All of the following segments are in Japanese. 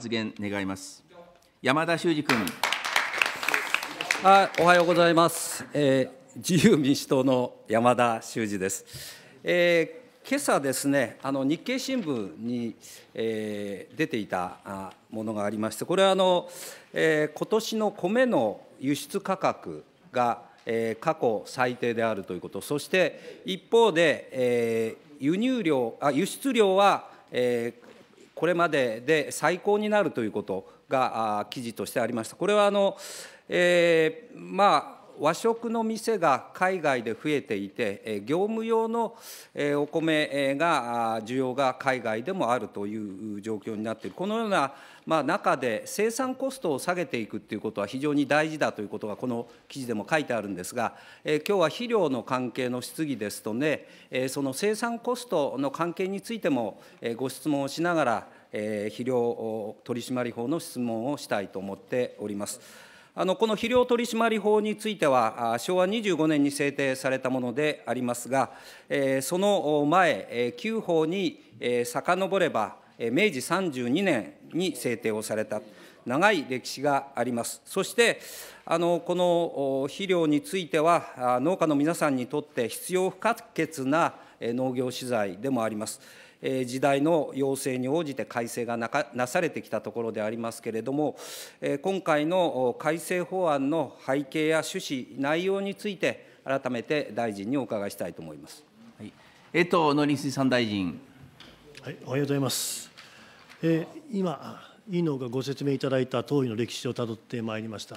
発言願います。山田修司君。はい、おはようございます。えー、自由民主党の山田修司です。えー、今朝ですね、あの日経新聞に、えー、出ていたあものがありまして、これはあの、えー、今年の米の輸出価格が、えー、過去最低であるということ、そして一方で、えー、輸入量あ輸出量は、えー、これまでで最高になるということが記事としてありました。これはあの、えー、まあ和食の店が海外で増えていて、業務用のお米が需要が海外でもあるという状況になっている、このようなまあ、中で生産コストを下げていくということは非常に大事だということが、この記事でも書いてあるんですが、えー、今日は肥料の関係の質疑ですとね、えー、その生産コストの関係についても、えー、ご質問をしながら、えー、肥料取締法の質問をしたいと思っております。あのこの肥料取締法については、昭和25年に制定されたものでありますが、えその前、え9法に、え遡れば、明治32年に制定をされた、長い歴史があります。そしてあのこの肥料については、農家の皆さんにとって必要不可欠な農業資材でもあります。時代の要請に応じて改正がなされてきたところでありますけれども、今回の改正法案の背景や趣旨、内容について、改めて大臣にお伺いしたいと思います。はい、江藤農林水産大臣、はい、おはようございます。えー、今、委員のがご説明いただいた当時の歴史をたどってまいりました。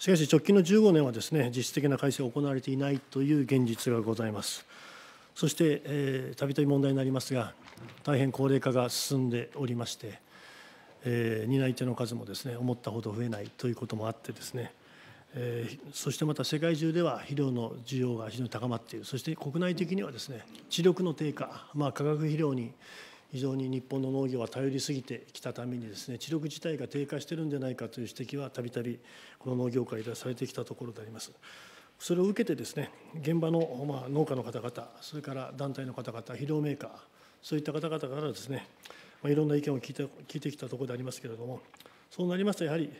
しかし、直近の15年はですね、実質的な改正が行われていないという現実がございます。そして、たびたび問題になりますが、大変高齢化が進んでおりまして、えー、担い手の数もですね、思ったほど増えないということもあってですね、えー、そしてまた世界中では肥料の需要が非常に高まっている、そして国内的にはですね、知力の低下、まあ、化学肥料に非常に日本の農業は頼りすぎてきたためにですね知力自体が低下してるんじゃないかという指摘はたびたびこの農業界ではされてきたところであります。それを受けてですね現場の、ま農家の方々それから団体の方々肥料メーカーそういった方々からですね、まいろんな意見を聞いて聞いてきたところでありますけれどもそうなりますとやはり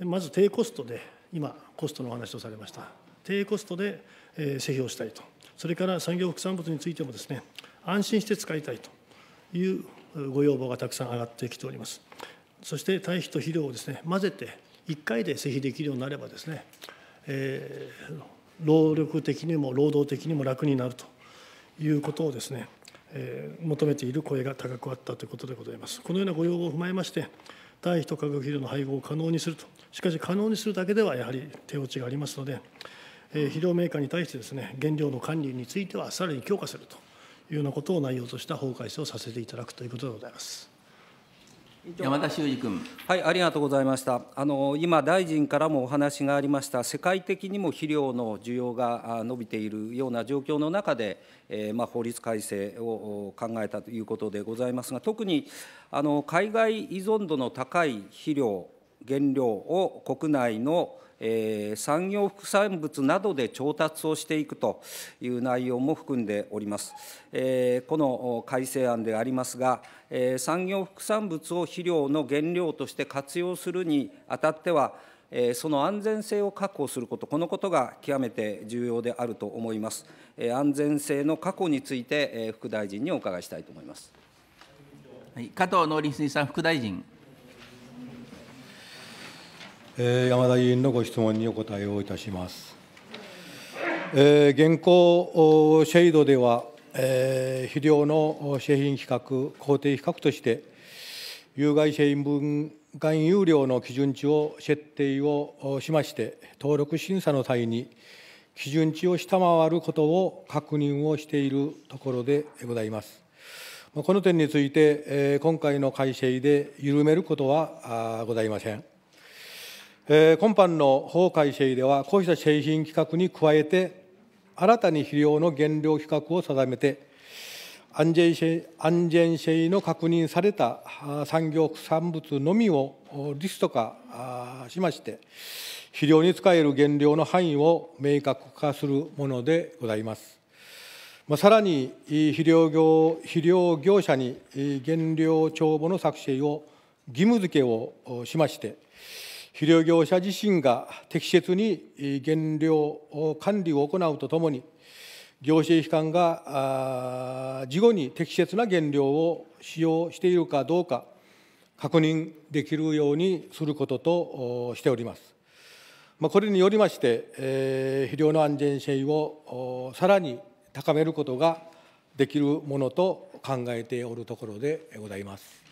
まず低コストで今コストのお話をされました低コストで施肥をしたいとそれから産業副産物についてもですね安心して使いたいというご要望がたくさん上がってきております。そして堆肥と肥料をですね混ぜて1回で施肥できるようになればですね、えー、労力的にも労働的にも楽になるということをですね、えー、求めている声が高くあったということでございます。このようなご要望を踏まえまして堆肥と化学肥料の配合を可能にするとしかし可能にするだけではやはり手落ちがありますので、えー、肥料メーカーに対してですね原料の管理についてはさらに強化するというようなことを内容とした法改正をさせていただくということでございます。山田修二君。はい、ありがとうございました。あの今大臣からもお話がありました。世界的にも肥料の需要が伸びているような状況の中で、えー、まあ、法律改正を考えたということでございますが、特にあの海外依存度の高い肥料原料を国内の産業副産物などで調達をしていくという内容も含んでおります。この改正案でありますが、産業副産物を肥料の原料として活用するにあたっては、その安全性を確保すること、このことが極めて重要であると思います。安全性の確保について、副大臣にお伺いしたいと思います。はい、加藤農林水産副大臣。山田議員のご質問にお答えをいたします。えー、現行シェイドでは、えー、肥料の製品比較、工程比較として、有害製品分含有量の基準値を設定をしまして、登録審査の際に、基準値を下回ることを確認をしているところでございます。この点について、今回の改正で緩めることはございません。えー、今般の法改正では、こうした製品規格に加えて、新たに肥料の原料規格を定めて、安全性安全性の確認された産業産物のみをリスト化しまして、肥料に使える原料の範囲を明確化するものでございます。まあ、さらに肥料業肥料業者に原料帳簿の作成を義務付けをしまして、肥料業者自身が適切に原料管理を行うとともに、行政機関が事後に適切な原料を使用しているかどうか、確認できるようにすることとしております。まあ、これによりまして、え肥料の安全性をさらに高めることができるものと考えておるところでございます。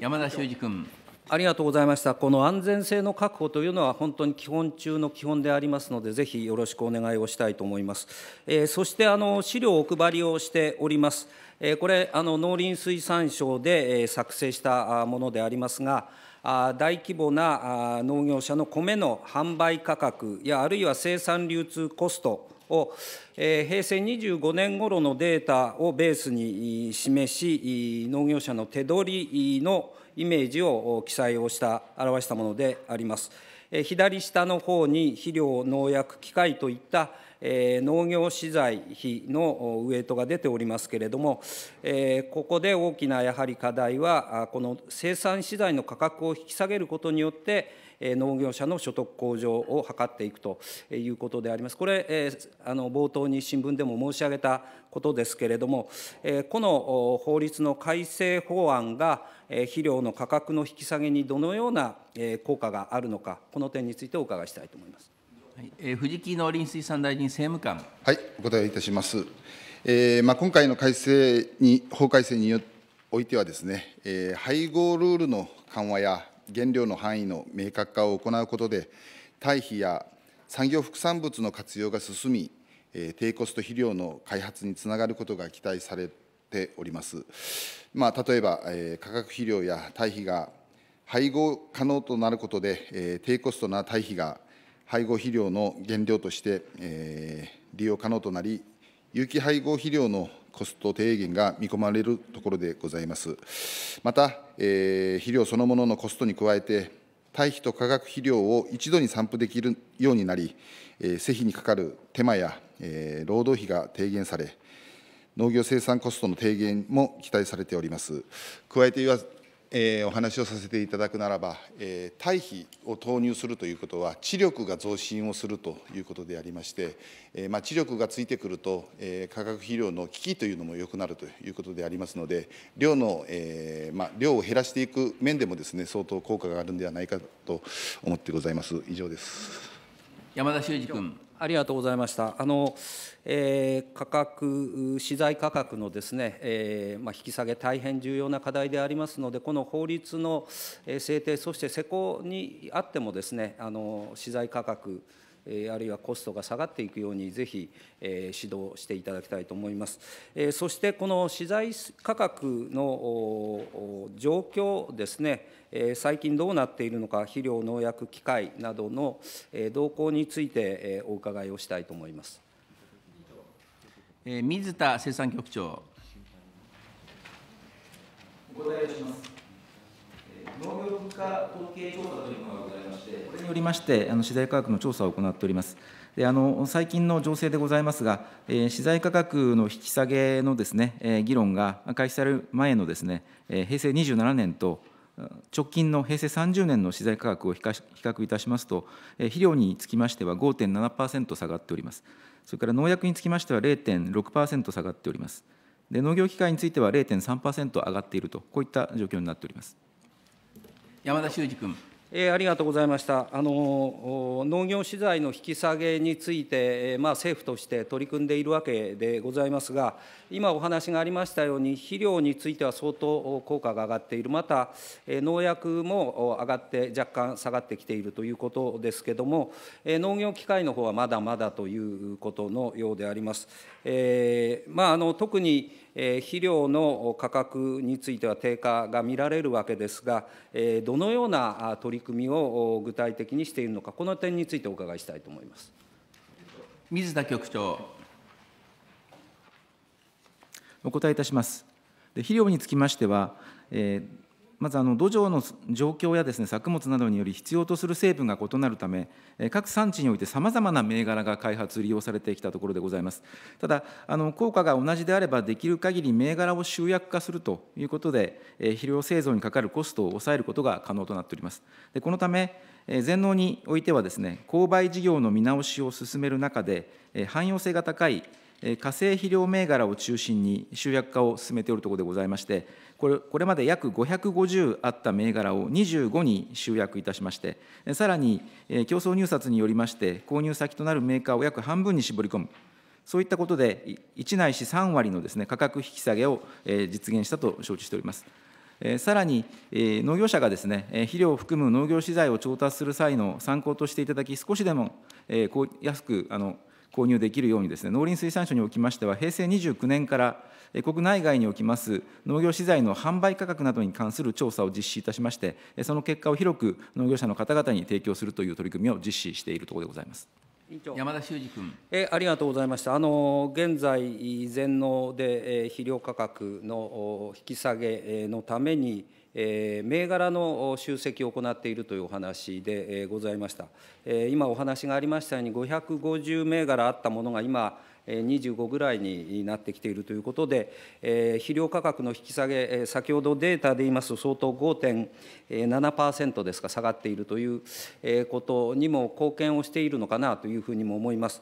山田修二君。ありがとうございました。この安全性の確保というのは本当に基本中の基本でありますので、ぜひよろしくお願いをしたいと思います。えー、そしてあの資料をお配りをしております。えー、これあの農林水産省で、えー、作成したものでありますが。大規模な農業者の米の販売価格やあるいは生産流通コストを、えー、平成25年頃のデータをベースに示し、農業者の手取りのイメージを記載をした、表したものであります。左下の方に肥料、農薬、機械といった農業資材費のウエイトが出ておりますけれども、ここで大きなやはり課題は、この生産資材の価格を引き下げることによって、農業者の所得向上を図っていくということであります。これ、あの冒頭に新聞でも申し上げたことですけれども、この法律の改正法案が、肥料の価格の引き下げにどのような効果があるのか、この点についてお伺いしたいと思います。はい、えー、藤木農林水産大臣政務官。はい、お答えいたします。えー、まあ今回の改正に法改正においてはですね、えー、配合ルールの緩和や原料の範囲の明確化を行うことで、堆肥や産業副産物の活用が進み、低コスト肥料の開発につながることが期待されております。まあ、例えば、え化学肥料や堆肥が配合可能となることで、え低コストな堆肥が配合肥料の原料としてえ利用可能となり、有機配合肥料のコスト低減が見込まれるところでございます。また、えー、肥料そのもののコストに加えて、堆肥と化学肥料を一度に散布できるようになり、えー、施にかかる手間や、えー、労働費が低減され、農業生産コストの低減も期待されております。加えてえー、お話をさせていただくならば、えー、堆肥を投入するということは、知力が増進をするということでありまして、えー、まあ、知力がついてくると、え化学肥料の危機というのも良くなるということでありますので、量の、えまあ、量を減らしていく面でもです、ね、相当効果があるんではないかと思ってございます。以上です山田修司君ありがとうございました。あの、えー、価格、資材価格のですね、えー、まあ、引き下げ、大変重要な課題でありますので、この法律の制定、そして施行にあってもですね、あの資材価格、あるいはコストが下がっていくように、ぜひ指導していただきたいと思います。そして、この資材価格の状況ですね、最近どうなっているのか、肥料、農薬、機械などの動向についてお伺いをしたいと思います。水田生産局長。お答えします。農業物価統計調査というものがございまして、これによりまして、あの資材価格の調査を行っております。であの最近の情勢でございますが、えー、資材価格の引き下げのですね、えー、議論が開始される前のですね、えー、平成27年と直近の平成30年の資材価格を比較いたしますと、肥料につきましては5.7%下がっております。それから農薬につきましては0.6%下がっております。で農業機械については0.3%上がっていると、こういった状況になっております。山田修司君。えー、ありがとうございました。あの農業資材の引き下げについて、えー、まあ、政府として取り組んでいるわけでございますが、今お話がありましたように、肥料については相当効果が上がっている、また、えー、農薬も上がって、若干下がってきているということですけれども、え農業機械の方はまだまだということのようであります。えまあ、あの特に肥料の価格については低下が見られるわけですが、どのような取り組みを具体的にしているのか、この点についてお伺いしたいと思います水田局長。お答えいたします。で肥料につきましては、えーまずあの土壌の状況やですね作物などにより必要とする成分が異なるため各産地においてさまざまな銘柄が開発利用されてきたところでございますただあの効果が同じであればできる限り銘柄を集約化するということで肥料製造にかかるコストを抑えることが可能となっておりますでこのため全農においてはですね購買事業の見直しを進める中で汎用性が高い化成肥料銘柄を中心に集約化を進めておるところでございまして、これこれまで約550あった銘柄を25に集約いたしまして、さらに競争入札によりまして、購入先となるメーカーを約半分に絞り込む、そういったことで、1内市し3割のです、ね、価格引き下げを実現したと承知しております。さらに、農業者がですね、肥料を含む農業資材を調達する際の参考としていただき、少しでも安くあの購入できるようにですね、農林水産省におきましては、平成29年から国内外におきます農業資材の販売価格などに関する調査を実施いたしまして、その結果を広く農業者の方々に提供するという取り組みを実施しているところでございます。山田修司君えありがとうございました、あの現在、全農で、え肥料価格の引き下げのために、えー、銘柄の集積を行っているというお話でございました。えー、今お話がありましたように、550銘柄あったものが今、25ぐらいになってきているということで、肥料価格の引き下げ、先ほどデータで言いますと、相当5.7%ですか、下がっているということにも貢献をしているのかなというふうにも思います。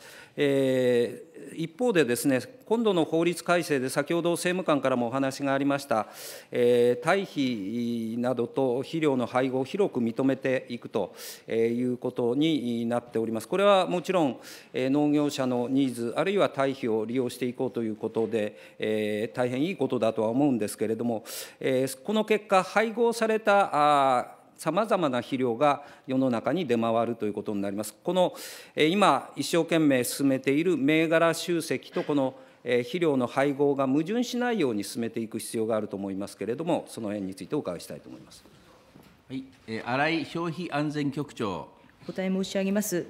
一方でですね、今度の法律改正で、先ほど政務官からもお話がありました、堆肥などと肥料の配合を広く認めていくということになっております。これはもちろん農業者のニーズ、あるいは対比を利用していこうということで、えー、大変いいことだとは思うんですけれども、えー、この結果、配合されたさまざまな肥料が世の中に出回るということになります。この、えー、今、一生懸命進めている銘柄集積と、このえ肥料の配合が矛盾しないように進めていく必要があると思いますけれども、その辺についてお伺いしたいと思います。はい、え新井消費安全局長。お答え申し上げます。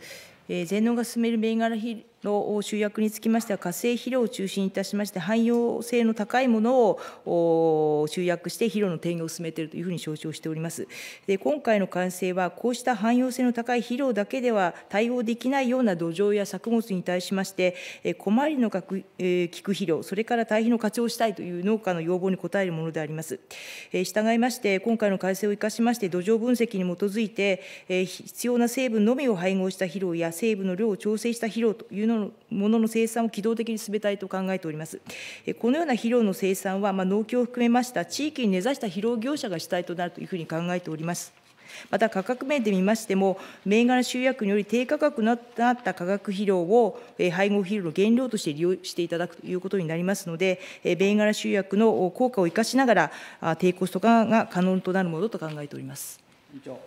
えー、全農が進める銘柄肥の集約につきましては、化成肥料を中心いたしまして、汎用性の高いものを集約して、肥料の転用を進めているというふうに承知をしております。で今回の完成は、こうした汎用性の高い肥料だけでは対応できないような土壌や作物に対しまして、小回りの効く肥料、それから堆肥の活用したいという農家の要望に応えるものであります。従いまして、今回の改正を生かしまして、土壌分析に基づいて、必要な成分のみを配合した肥料や成分の量を調整した肥料というののものの生産を機動的に進めたいと考えております。このような肥料の生産は、まあ、農協を含めました地域に根ざした肥料業者が主体となるというふうに考えております。また価格面で見ましても、銘柄集約により低価格となった化学肥料を配合肥料の原料として利用していただくということになりますので、銘柄集約の効果を生かしながら、低コスト化が可能となるものと考えております。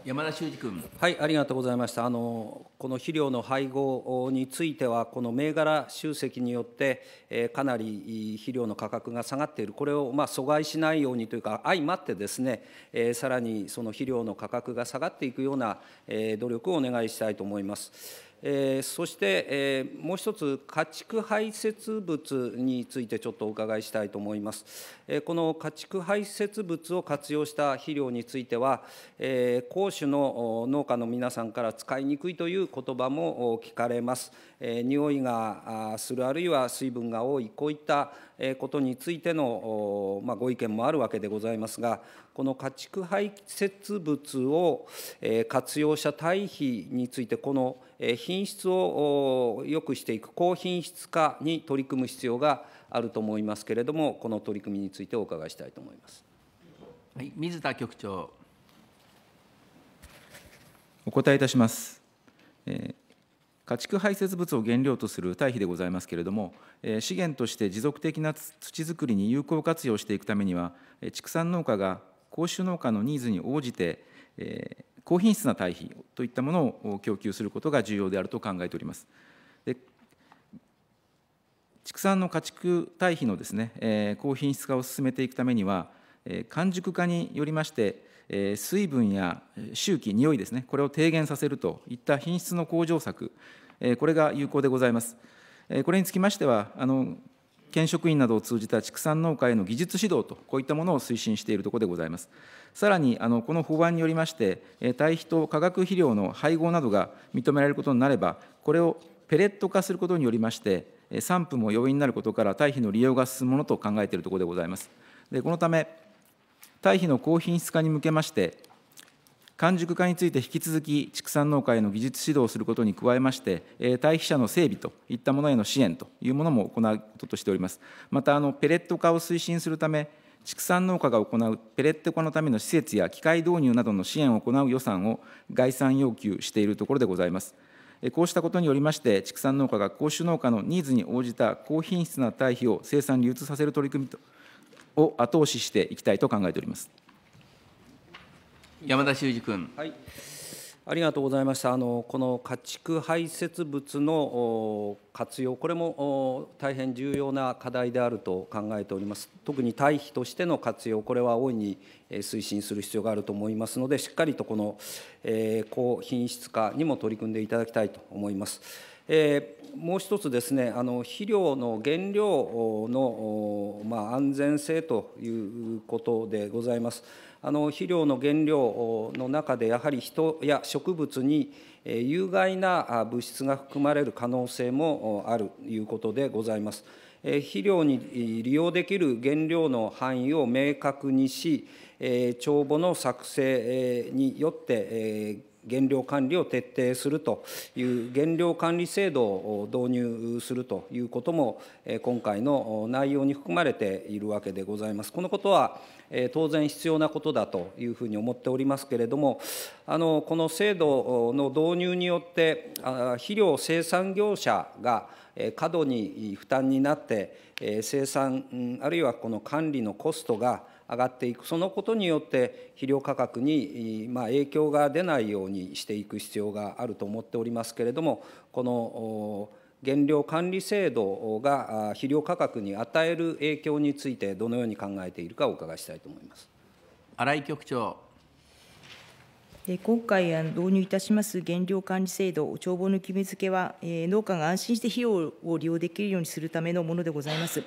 山田修司君。はい、ありがとうございました。あのこの肥料の配合については、この銘柄集積によって、えー、かなり肥料の価格が下がっている、これをまあ阻害しないようにというか、相まってですね、えー、さらにその肥料の価格が下がっていくような、えー、努力をお願いしたいと思います。えー、そして、えー、もう一つ、家畜排泄物についてちょっとお伺いしたいと思います。えー、この家畜排泄物を活用した肥料については、えー、の農家の皆さんから使いにくいという言葉も聞かれます。え匂いがするあるいは水分が多いこういったことについての、まご意見もあるわけでございますがこの家畜排泄物を活用した堆肥についてこの品質を良くしていく高品質化に取り組む必要があると思いますけれどもこの取り組みについてお伺いしたいと思います。はい、水田局長お答えいたします。えー家畜排泄物を原料とする堆肥でございますけれども、資源として持続的な土づくりに有効活用していくためには、畜産農家が公衆農家のニーズに応じて、高品質な堆肥といったものを供給することが重要であると考えております。で畜産の家畜堆肥のですね、高品質化を進めていくためには、完熟化によりまして、水分や周期、匂いですね、これを低減させるといった品質の向上策、これが有効でございます。これにつきましては、あの県職員などを通じた畜産農家への技術指導と、こういったものを推進しているところでございます。さらに、あのこの法案によりまして、堆肥と化学肥料の配合などが認められることになれば、これをペレット化することによりまして、散布も容易になることから、堆肥の利用が進むものと考えているところでございます。でこのため堆肥の高品質化に向けまして、完熟化について引き続き畜産農家への技術指導をすることに加えまして、堆肥者の整備といったものへの支援というものも行うこととしております。また、あのペレット化を推進するため、畜産農家が行うペレット化のための施設や機械導入などの支援を行う予算を概算要求しているところでございます。こうしたことによりまして、畜産農家が公衆農家のニーズに応じた高品質な堆肥を生産流通させる取り組みとを後押ししていきたいと考えております山田修司君。はいありがとうございました。あのこの家畜排泄物の活用、これも大変重要な課題であると考えております。特に堆肥としての活用、これは大いに推進する必要があると思いますので、しっかりとこの、えー、高品質化にも取り組んでいただきたいと思います。えー、もう一つですね、あの肥料の原料の、まあ、安全性ということでございます。あの肥料の原料の中で、やはり人や植物に有害な物質が含まれる可能性もあるということでございます。肥料に利用できる原料の範囲を明確にし、帳簿の作成によって、原料管理を徹底するという原料管理制度を導入するということも今回の内容に含まれているわけでございます。このことは当然必要なことだというふうに思っておりますけれども、あのこの制度の導入によって、肥料生産業者が過度に負担になって、生産、あるいはこの管理のコストが上がっていくそのことによって肥料価格に影響が出ないようにしていく必要があると思っておりますけれどもこの原料管理制度が肥料価格に与える影響についてどのように考えているかお伺いしたいと思います。新井局長今回導入いたします原料管理制度、帳簿の決め付けは、農家が安心して費用を利用できるようにするためのものでございます。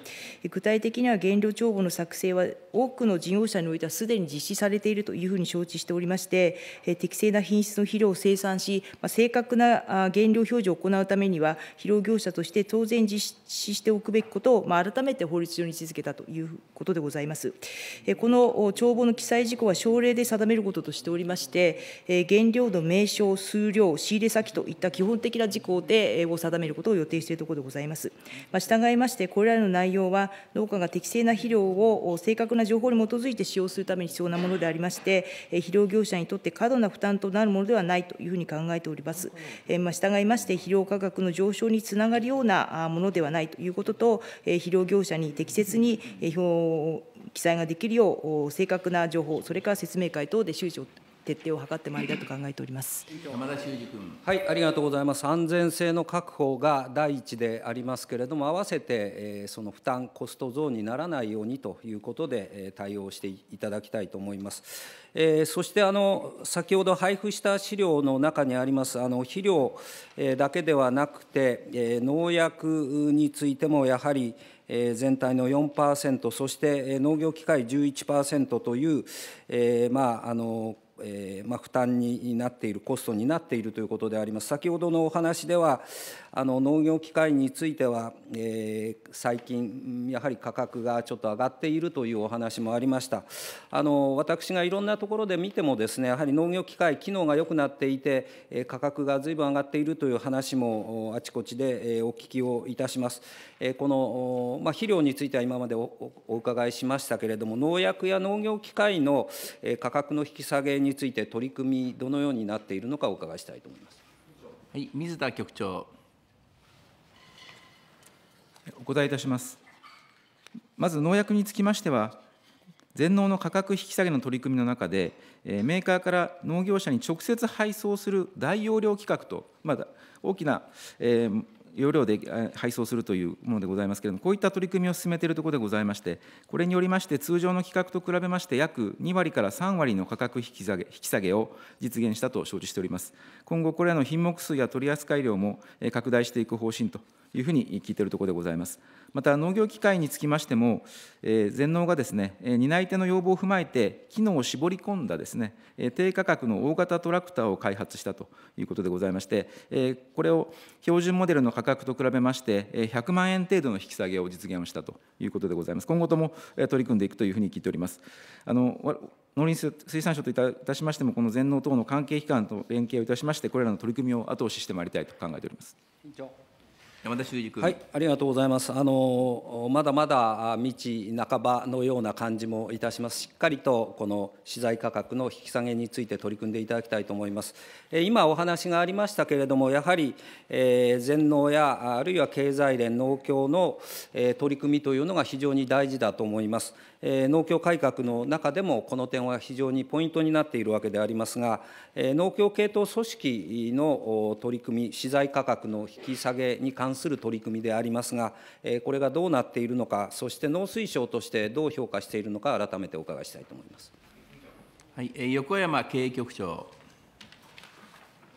具体的には原料帳簿の作成は、多くの事業者においてはすでに実施されているというふうに承知しておりまして、適正な品質の肥料を生産し、正確な原料表示を行うためには、肥料業者として当然実施しておくべきことを、改めて法律上に位置づけたということでございます。この帳簿の記載事項は省令で定めることとしておりまして、え原料の名称、数量、仕入れ先といった基本的な事項で、えを定めることを予定しているところでございます。ま従いまして、これらの内容は、農家が適正な肥料を正確な情報に基づいて使用するために必要なものでありまして、え肥料業者にとって過度な負担となるものではないというふうに考えております。えま従いまして、肥料価格の上昇につながるようなものではないということと、え肥料業者に適切に記載ができるよう、正確な情報、それから説明会等で周知を徹底を図ってまいりたいと考えております山田修司君。はい、ありがとうございます。安全性の確保が第一でありますけれども、合わせて、えー、その負担、コスト増にならないようにということで、えー、対応していただきたいと思います。えー、そしてあの、先ほど配布した資料の中にあります、あの肥料、えー、だけではなくて、えー、農薬についてもやはり、全体の4%、そして農業機械11%という、えまあ、あのえーまあ、負担になっている、コストになっているということであります。先ほどのお話では、あの農業機械については、えー、最近、やはり価格がちょっと上がっているというお話もありました。あの私がいろんなところで見てもですね、やはり農業機械、機能が良くなっていて、え価格がずいぶん上がっているという話もあちこちで、えお聞きをいたします。この、まあ、肥料については今までお伺いしましたけれども、農薬や農業機械の価格の引き下げについて、取り組み、どのようになっているのか、お伺いしたいと思います。はい、水田局長。お答えいたします。まず農薬につきましては、全農の価格引き下げの取り組みの中で、メーカーから農業者に直接配送する大容量規格と、まだ大きな、え容量で配送するというものでございますけれども、こういった取り組みを進めているところでございまして、これによりまして、通常の規格と比べまして、約2割から3割の価格引き下げ引き下げを実現したと承知しております。今後、これらの品目数や取扱量も拡大していく方針というふうに聞いているところでございます。また農業機械につきましても、えー、全農がですね、担い手の要望を踏まえて、機能を絞り込んだですね、低価格の大型トラクターを開発したということでございまして、えー、これを標準モデルの価格と比べまして、100万円程度の引き下げを実現をしたということでございます。今後とも取り組んでいくというふうに聞いております。あの農林水産省といたしましても、この全農等の関係機関と連携をいたしまして、これらの取り組みを後押ししてまいりたいと考えております。委員長山田修司君、はい、ありがとうございます。あのまだまだ道半ばのような感じもいたします。しっかりとこの資材価格の引き下げについて取り組んでいただきたいと思います。今お話がありましたけれども、やはり、えー、全農やあるいは経済連農協の、えー、取り組みというのが非常に大事だと思います。農協改革の中でもこの点は非常にポイントになっているわけでありますが、農協系統組織の取り組み、資材価格の引き下げに関する取り組みでありますが、これがどうなっているのか、そして農水省としてどう評価しているのか、改めてお伺いしたいと思います。はい、横山経営局長。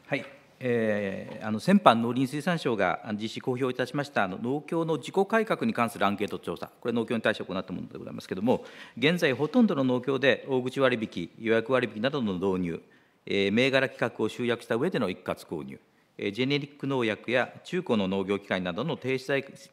はい、えー、あの先般、農林水産省が実施、公表いたしましたあの農協の自己改革に関するアンケート調査、これ、農協に対して行ったものでございますけれども、現在、ほとんどの農協で大口割引、予約割引などの導入、えー、銘柄企画を集約した上での一括購入、えー、ジェネリック農薬や中古の農業機械などの低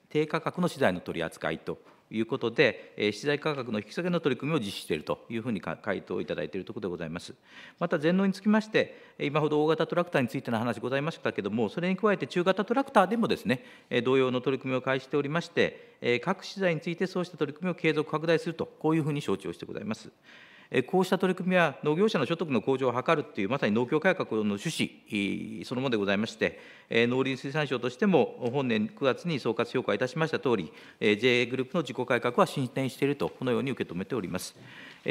低価格の資材の取り扱いということで、え資材価格の引き下げの取り組みを実施しているというふうに回答をいただいているところでございます。また、全農につきまして、今ほど大型トラクターについての話ございましたけれども、それに加えて中型トラクターでもですね、え同様の取り組みを開始しておりまして、え各資材についてそうした取り組みを継続拡大すると、こういうふうに承知をしてございます。こうした取り組みは農業者の所得の向上を図るという、まさに農協改革の趣旨そのものでございまして、農林水産省としても、本年9月に総括評価いたしましたとおり、JA グループの自己改革は進展していると、このように受け止めております。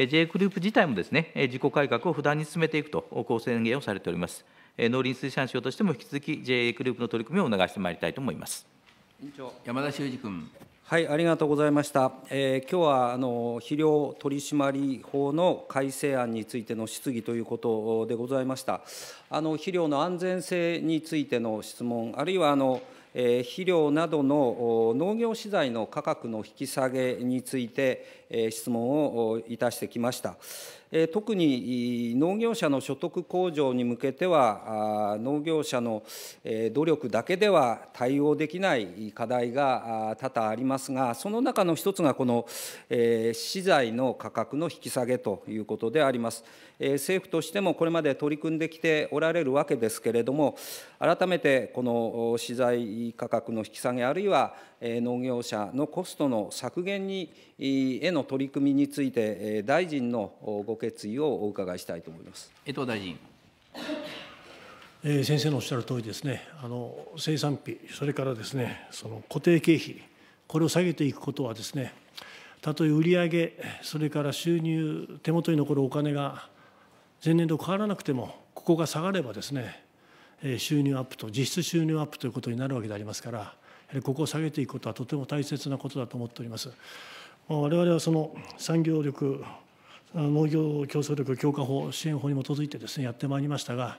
JA グループ自体もですね、自己改革を不断に進めていくと、こう宣言をされております。農林水産省としても引き続き JA グループの取り組みを促してまいりたいと思います。委員長山田修司君。はい、ありがとうございました。えー、今日はあの肥料取締法の改正案についての質疑ということでございました。あの肥料の安全性についての質問、あるいはあの肥料などの農業資材の価格の引き下げについて質問をいたしてきました。特に農業者の所得向上に向けては、農業者の努力だけでは対応できない課題が多々ありますが、その中の一つがこの資材の価格の引き下げということであります。政府としてもこれまで取り組んできておられるわけですけれども、改めてこの資材価格の引き下げ、あるいは農業者のコストの削減にへの取り組みについて、大臣のご決意をお伺いしたいと思います江藤大臣。え先生のおっしゃる通りですね、あの生産費、それからですねその固定経費、これを下げていくことはですね、たとえ売上それから収入、手元に残るお金が前年と変わらなくても、ここが下がればですね、収入アップと実質収入アップということになるわけでありますからここを下げていくことはとても大切なことだと思っております。我々はその産業力農業競争力強化法支援法に基づいてですねやってまいりましたが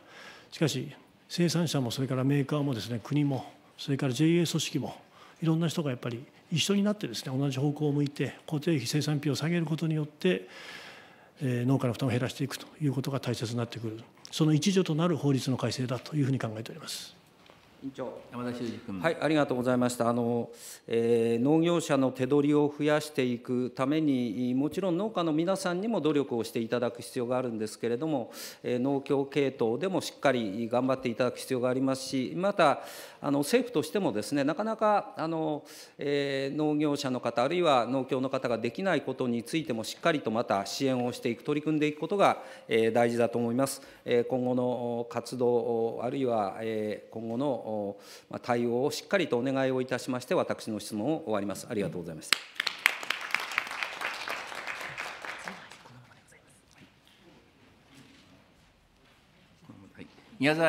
しかし生産者もそれからメーカーもですね国もそれから JA 組織もいろんな人がやっぱり一緒になってですね同じ方向を向いて固定費生産費を下げることによって農家の負担を減らしていくということが大切になってくるその一助となる法律の改正だというふうに考えております。委員長山田修司君、はい、ありがとうございましたあの、えー、農業者の手取りを増やしていくために、もちろん農家の皆さんにも努力をしていただく必要があるんですけれども、えー、農協系統でもしっかり頑張っていただく必要がありますし、またあの政府としてもです、ね、なかなかあの、えー、農業者の方、あるいは農協の方ができないことについても、しっかりとまた支援をしていく、取り組んでいくことが、えー、大事だと思います。えー、今後の活動あるいは、えー、今後の対応をしっかりとお願いをいたしまして、私の質問を終わります。ありがとうございまた。宮沢